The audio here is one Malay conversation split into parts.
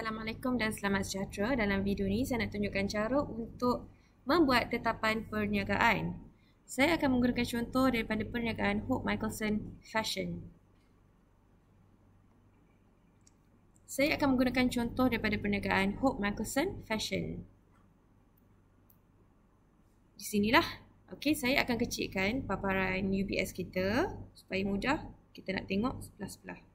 Assalamualaikum dan selamat sejahtera. Dalam video ni saya nak tunjukkan cara untuk membuat tetapan perniagaan. Saya akan menggunakan contoh daripada perniagaan Hope Michelson Fashion. Saya akan menggunakan contoh daripada perniagaan Hope Michelson Fashion. Di sinilah. Okey, saya akan kecilkan paparan UBS kita supaya mudah kita nak tengok sebelah-sebelah.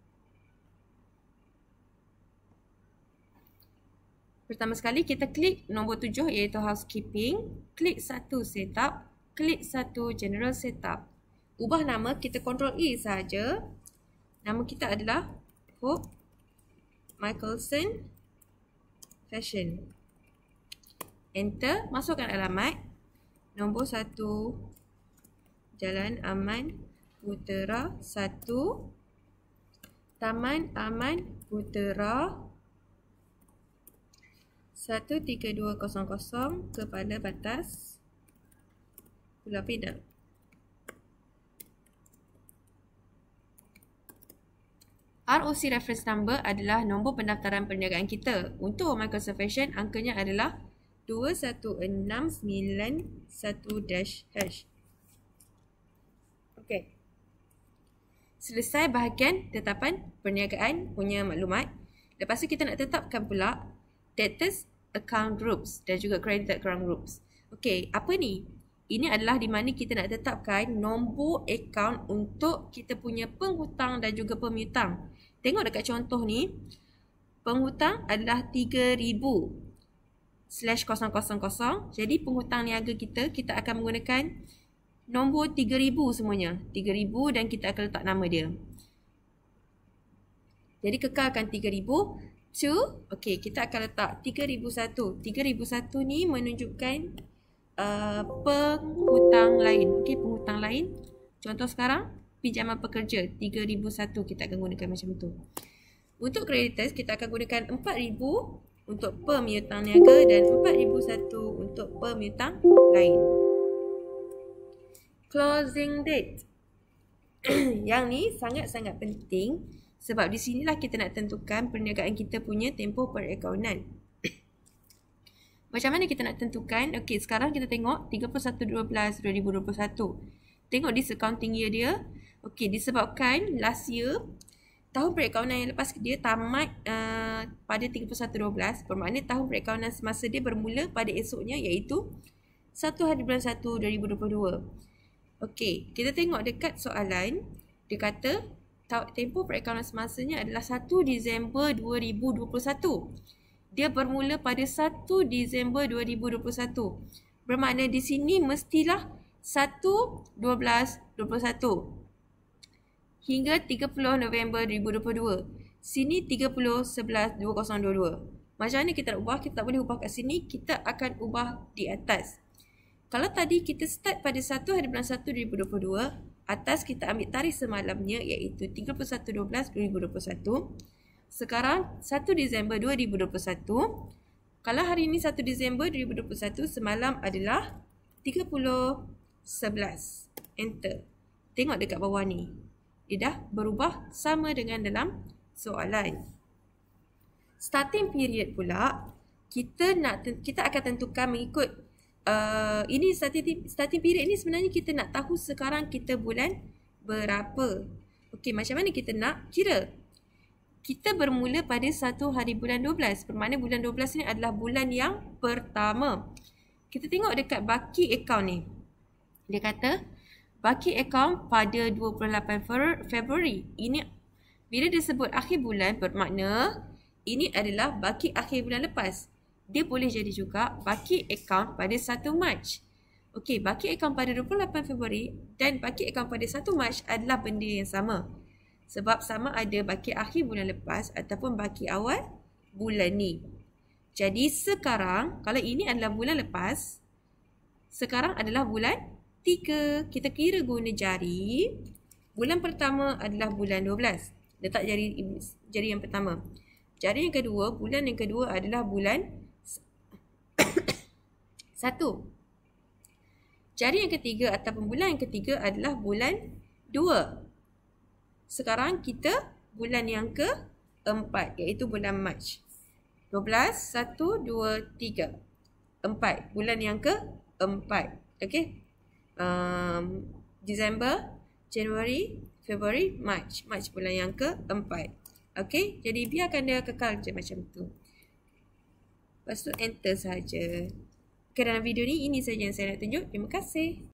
Pertama sekali kita klik nombor tujuh iaitu housekeeping. Klik satu setup. Klik satu general setup. Ubah nama kita control E saja. Nama kita adalah Hope Michaelson Fashion. Enter. Masukkan alamat. Nombor satu Jalan Aman Putera satu Taman Aman Putera 13200 kepada batas pulau pindah. ROC reference number adalah nombor pendaftaran perniagaan kita. Untuk Oman Conservation, angkanya adalah 21691-H. Okey. Selesai bahagian tetapan perniagaan punya maklumat. Lepas tu kita nak tetapkan pula status account groups dan juga credit account groups. Okey, apa ni? Ini adalah di mana kita nak tetapkan nombor account untuk kita punya penghutang dan juga pemutang. Tengok dekat contoh ni, penghutang adalah 3000 slash 000. Jadi penghutang niaga kita, kita akan menggunakan nombor 3000 semuanya. 3000 dan kita akan letak nama dia. Jadi kekalkan to okay kita akan letak 3001 3001 ni menunjukkan uh, penghutang lain Okay, penghutang lain contoh sekarang pinjaman pekerja 3001 kita akan gunakan macam tu untuk kreditas kita akan gunakan 4000 untuk pemiutang niaga dan 4001 untuk pemiutang lain closing date yang ni sangat-sangat penting sebab di sinilah kita nak tentukan perniagaan kita punya tempoh perakaunan. Macam mana kita nak tentukan? Okey, sekarang kita tengok 31.12.2021. Tengok di accounting year dia. Okey, disebabkan last year, tahun perakaunan yang lepas dia tamat uh, pada 31.12. Bermakna tahun perakaunan semasa dia bermula pada esoknya iaitu 1 hari bulan 1 2022. Okey, kita tengok dekat soalan. Dia kata, tempoh perakaunan semasanya adalah 1 Disember 2021. Dia bermula pada 1 Disember 2021. Bermakna di sini mestilah 1 12 21 hingga 30 November 2022. Sini 30 11 2022. Macam mana kita nak ubah? Kita tak boleh ubah kat sini. Kita akan ubah di atas. Kalau tadi kita start pada 1 hari bulan 1 2022, atas kita ambil tarikh semalamnya iaitu 31.12.2021. Sekarang 1 Disember 2021. Kalau hari ini 1 Disember 2021, semalam adalah 30.11. Enter. Tengok dekat bawah ni. Dia dah berubah sama dengan dalam soalan. Starting period pula, kita nak kita akan tentukan mengikut Uh, ini starting, starting period ni sebenarnya kita nak tahu sekarang kita bulan berapa. Okey, macam mana kita nak kira? Kita bermula pada satu hari bulan 12. Bermakna bulan 12 ni adalah bulan yang pertama. Kita tengok dekat baki account ni. Dia kata, baki account pada 28 Februari. Ini, bila dia sebut akhir bulan bermakna, ini adalah baki akhir bulan lepas dia boleh jadi juga baki akaun pada 1 March. Okey, baki akaun pada 28 Februari dan baki akaun pada 1 March adalah benda yang sama. Sebab sama ada baki akhir bulan lepas ataupun baki awal bulan ni. Jadi sekarang, kalau ini adalah bulan lepas, sekarang adalah bulan 3. Kita kira guna jari, bulan pertama adalah bulan 12. Letak jari, jari yang pertama. Jari yang kedua, bulan yang kedua adalah bulan satu. Jadi yang ketiga ataupun bulan yang ketiga adalah bulan dua. Sekarang kita bulan yang keempat iaitu bulan Mac. Dua belas, satu, dua, tiga. Empat. Bulan yang keempat. Okay. Um, Disember, Januari, Februari, March. March bulan yang keempat. Okay. Jadi biarkan dia kekal je macam tu. Lepas tu enter saja. Kerana video ni, ini sahaja yang saya nak tunjuk. Terima kasih.